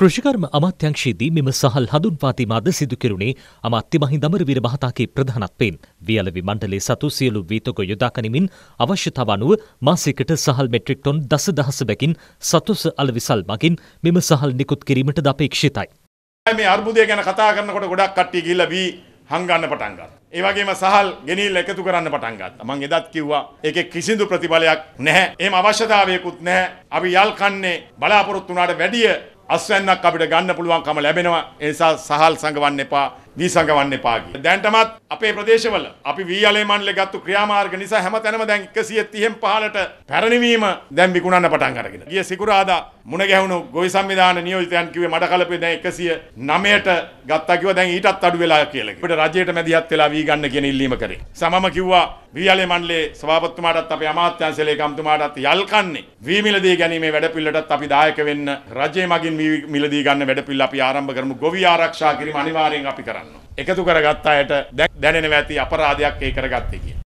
කෘෂිකර්ම අමාත්‍යංශයේදී මෙම සහල් හඳුන්වාදීම අද සිදු කෙරුණේ අමාත්‍ය මහින්ද අමරවීර මහතාගේ ප්‍රධානත්වයෙන් වියලවි මණ්ඩලයේ සතු සියලු වීතක යොදා ගනිමින් අවශ්‍යතාව අනුව මාසයකට සහල් මෙට්‍රික් ටොන් දසදහස බැගින් සතුස අලවිසල් මගින් මෙම සහල් නිකුත් කිරීමට ද අපේක්ෂිතයි. මේ අර්බුදය ගැන කතා කරනකොට ගොඩක් කට්ටිය ගිහිල්ලා වී හංගන්න පටන් ගත්තා. ඒ වගේම සහල් ගෙනිල් එකතු කරන්න පටන් ගත්තා. මම එදත් කිව්වා ඒකේ කිසිදු ප්‍රතිඵලයක් නැහැ. එහෙම අවශ්‍යතාවයකුත් නැහැ. අපි යල් කන්නේ බලාපොරොත්තු වුණාට වැඩිය අස්වැන්නක් අපිට ගන්න පුළුවන්කම ලැබෙනවා. ඒ නිසා සහල් සංගවන්න එපා. වීසඟවන්න එපා කියලා. දැන්ටමත් අපේ ප්‍රදේශවල අපි වීයලේ මණ්ඩලේ ගත්තු ක්‍රියාමාර්ග නිසා හැමතැනම දැන් 130න් පහලට පැරණවීම දැන් විකුණන්න පටන් අරගෙන. ගිය සිකුරාදා මුණ ගැහුණු ගොවි සංවිධාන නියෝජිතයන් කිව්වේ මඩ කලපේ දැන් 109ට ගත්තා කිව්වා දැන් ඊටත් අඩු වෙලා කියලා. අපිට රජයට මැදිහත් වෙලා වී ගන්න කියන ඉල්ලීම කරේ. සමම කිව්වා වීයලේ මණ්ඩලේ සභාපතිතුමාටත් අපේ අමාත්‍යාංශ ලේකම්තුමාටත් යල් කන්නේ වී මිලදී ගැනීමේ වැඩපිළිවෙලටත් අපි දායක වෙන්න රජයේ මගින් වී මිලදී ගන්න වැඩපිළිවෙල අපි ආරම්භ කරමු. ගොවි ආරක්ෂා කිරීම අනිවාර්යෙන් අපි කරන්නේ. කරනවා. එකතු කරගත්ත අයට දැනෙනවා ඇති අපරාධයක් ඒ කරගත්තේ කියලා.